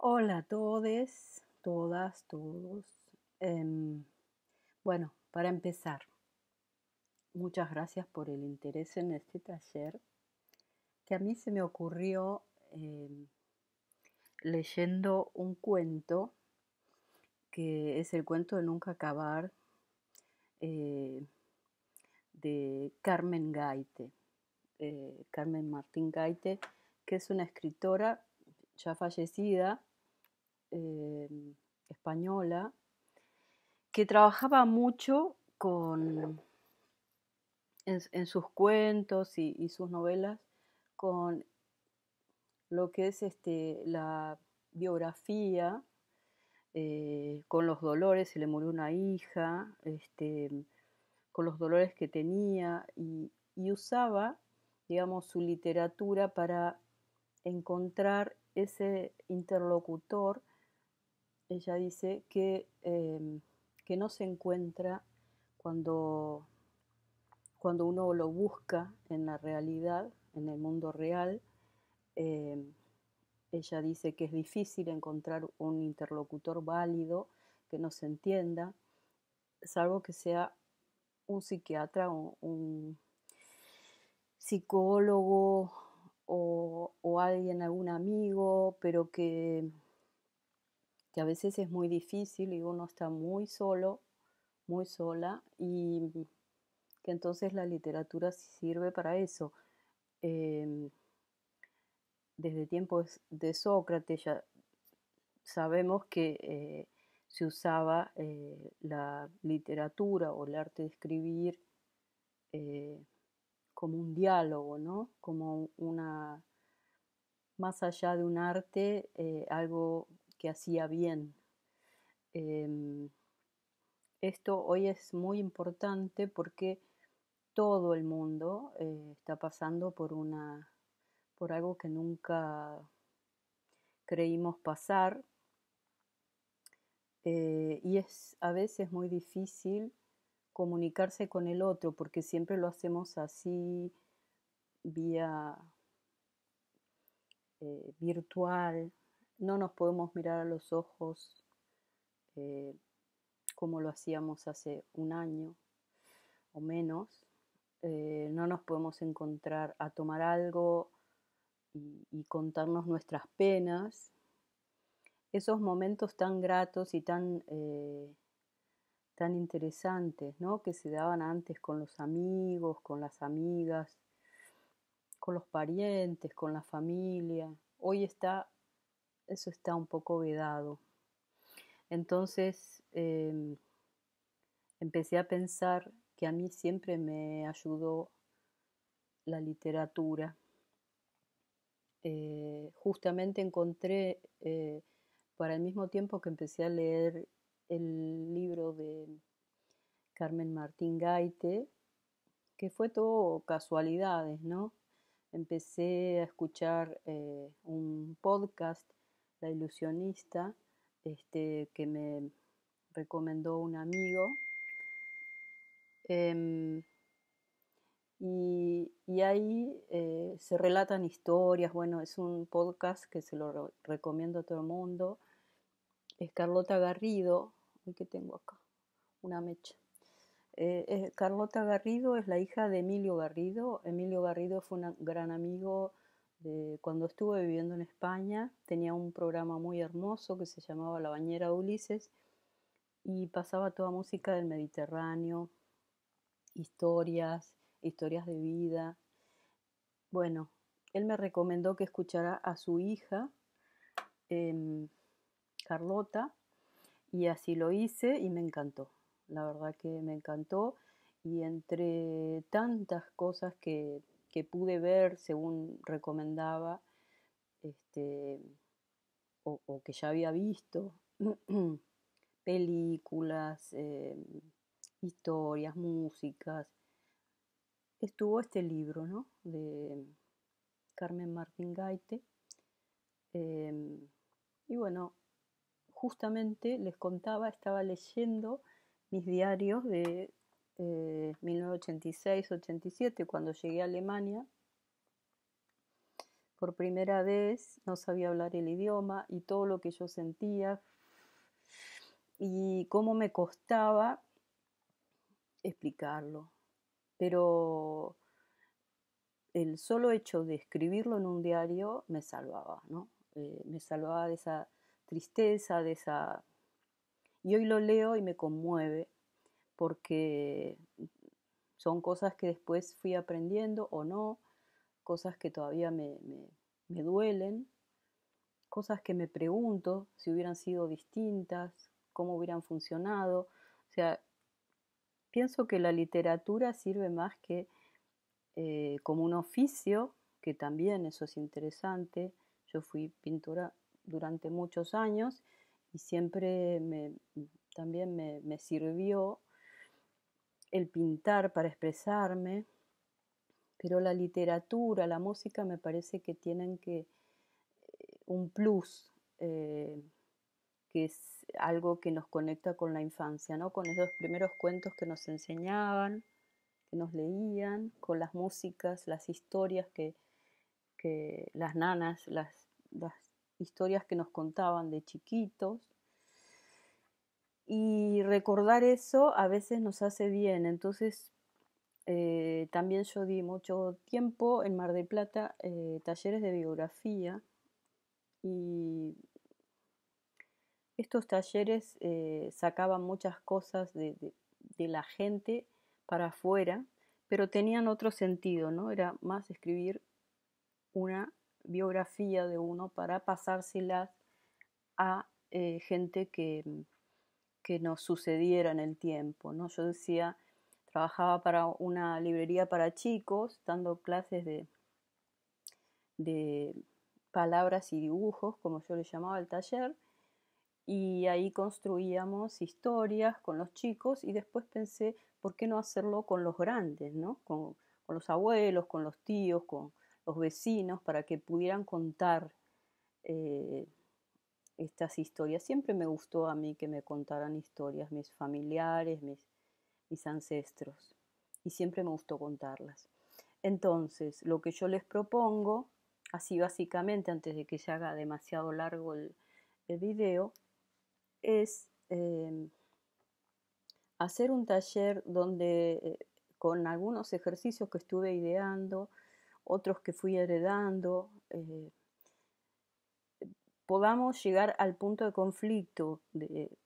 Hola a todos, todas, todos. Em, bueno, para empezar, muchas gracias por el interés en este taller que a mí se me ocurrió em, leyendo un cuento que es el cuento de nunca acabar eh, de Carmen Gaite, eh, Carmen Martín Gaite, que es una escritora ya fallecida Em, española que trabajaba mucho con, en, sus cuentos y, sus novelas, con lo que es este, la biografía, eh, con los dolores, se le murió una hija, este, con los dolores que tenía y, y usaba, digamos, su literatura para encontrar ese interlocutor ella dice que, em, que no se encuentra cuando, cuando uno lo busca en la realidad, en el mundo real. Em, ella dice que es difícil encontrar un interlocutor válido que nos entienda, salvo que sea un psiquiatra, un, un psicólogo o, o alguien, algún amigo, pero que a veces es muy difícil y uno está muy solo, muy sola, y que entonces la literatura sirve para eso. Em, desde tiempos de Sócrates ya sabemos que eh, se usaba eh, la literatura o el arte de escribir eh, como un diálogo, ¿no? Como una más allá de un arte, algo que hacía bien. Em, esto hoy es muy importante porque todo el mundo eh, está pasando por una por algo que nunca creímos pasar eh, y es a veces muy difícil comunicarse con el otro porque siempre lo hacemos así vía eh, virtual no nos podemos mirar a los ojos eh, como lo hacíamos hace un año o menos. Eh, no nos podemos encontrar a tomar algo y, contarnos nuestras penas. Esos momentos tan gratos y tan, eh, tan interesantes ¿no? que se daban antes con los amigos, con las amigas, con los parientes, con la familia. Hoy está eso está un poco vedado. Entonces em, empecé a pensar que a mí siempre me ayudó la literatura. Eh, justamente encontré, eh, para el mismo tiempo que empecé a leer el libro de Carmen Martín Gaite, que fue todo casualidades, ¿no? Empecé a escuchar eh, un podcast la ilusionista, este, que me recomendó un amigo. Em, y, ahí eh, se relatan historias, bueno, es un podcast que se lo recomiendo a todo el mundo. Es Carlota Garrido, ¿Qué tengo acá, una mecha. Eh, Carlota Garrido es la hija de Emilio Garrido. Emilio Garrido fue un gran amigo cuando estuve viviendo en España, tenía un programa muy hermoso que se llamaba La Bañera Ulises y pasaba toda música del Mediterráneo, historias, historias de vida. Bueno, él me recomendó que escuchara a su hija, em, Carlota, y así lo hice y me encantó. La verdad que me encantó y entre tantas cosas que que pude ver según recomendaba, este, o, que ya había visto, películas, eh, historias, músicas, estuvo este libro, ¿no? De Carmen Martín Gaite. Em, y bueno, justamente les contaba, estaba leyendo mis diarios de 1986-87, eh, cuando llegué a Alemania, por primera vez no sabía hablar el idioma y todo lo que yo sentía y cómo me costaba explicarlo. Pero el solo hecho de escribirlo en un diario me salvaba, ¿no? Eh, me salvaba de esa tristeza, de esa... Y hoy lo leo y me conmueve porque son cosas que después fui aprendiendo o no, cosas que todavía me, duelen, cosas que me pregunto si hubieran sido distintas, cómo hubieran funcionado. O sea, pienso que la literatura sirve más que eh, como un oficio, que también eso es interesante. Yo fui pintora durante muchos años y siempre también me, me sirvió el pintar para expresarme, pero la literatura, la música me parece que tienen que eh, un plus, eh, que es algo que nos conecta con la infancia, ¿no? con esos primeros cuentos que nos enseñaban, que nos leían, con las músicas, las historias que, las nanas, las historias que nos contaban de chiquitos. Y recordar eso a veces nos hace bien. Entonces, eh, también yo di mucho tiempo en Mar del Plata eh, talleres de biografía y estos talleres eh, sacaban muchas cosas de, de, la gente para afuera, pero tenían otro sentido, ¿no? Era más escribir una biografía de uno para pasárselas a gente que, mm, que nos sucediera en el tiempo. ¿no? Yo decía, trabajaba para una librería para chicos, dando clases de, de palabras y dibujos, como yo le llamaba el taller, y ahí construíamos historias con los chicos y después pensé, ¿por qué no hacerlo con los grandes, ¿no? con, los abuelos, con los tíos, con los vecinos, para que pudieran contar eh, estas historias. Siempre me gustó a mí que me contaran historias, mis familiares, mis, mis ancestros, y siempre me gustó contarlas. Entonces, lo que yo les propongo, así básicamente, antes de que se haga demasiado largo el, el video, es em, hacer un taller donde eh, con algunos ejercicios que estuve ideando, otros que fui heredando, eh, podamos llegar al punto de conflicto de,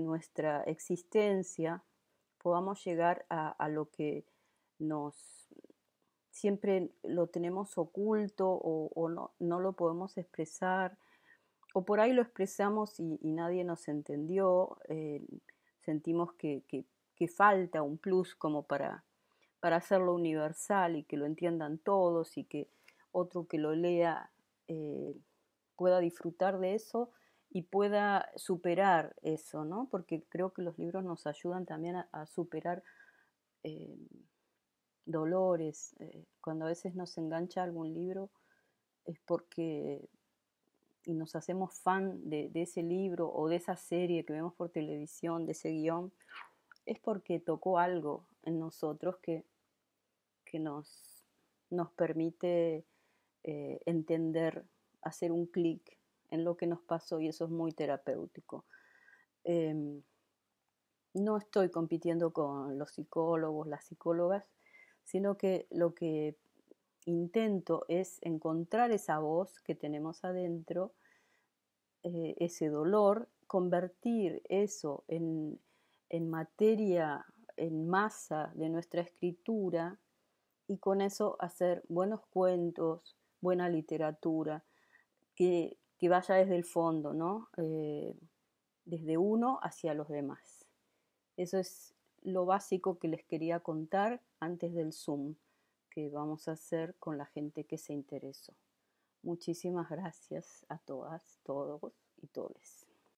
nuestra existencia, podamos llegar a, lo que nos siempre lo tenemos oculto o, no, no, lo podemos expresar, o por ahí lo expresamos y, nadie nos entendió, eh, sentimos que, falta un plus como para, para hacerlo universal y que lo entiendan todos y que otro que lo lea. Eh, pueda disfrutar de eso y pueda superar eso, ¿no? Porque creo que los libros nos ayudan también a, superar eh, dolores. Eh, cuando a veces nos engancha algún libro es porque y nos hacemos fan de, ese libro o de esa serie que vemos por televisión, de ese guión, es porque tocó algo en nosotros que, que nos, nos permite eh, entender hacer un clic en lo que nos pasó y eso es muy terapéutico. Em, no estoy compitiendo con los psicólogos, las psicólogas, sino que lo que intento es encontrar esa voz que tenemos adentro, eh, ese dolor, convertir eso en, en materia, en masa de nuestra escritura y con eso hacer buenos cuentos, buena literatura, que, vaya desde el fondo, ¿no? Eh, desde uno hacia los demás. Eso es lo básico que les quería contar antes del Zoom que vamos a hacer con la gente que se interesó. Muchísimas gracias a todas, todos y todes.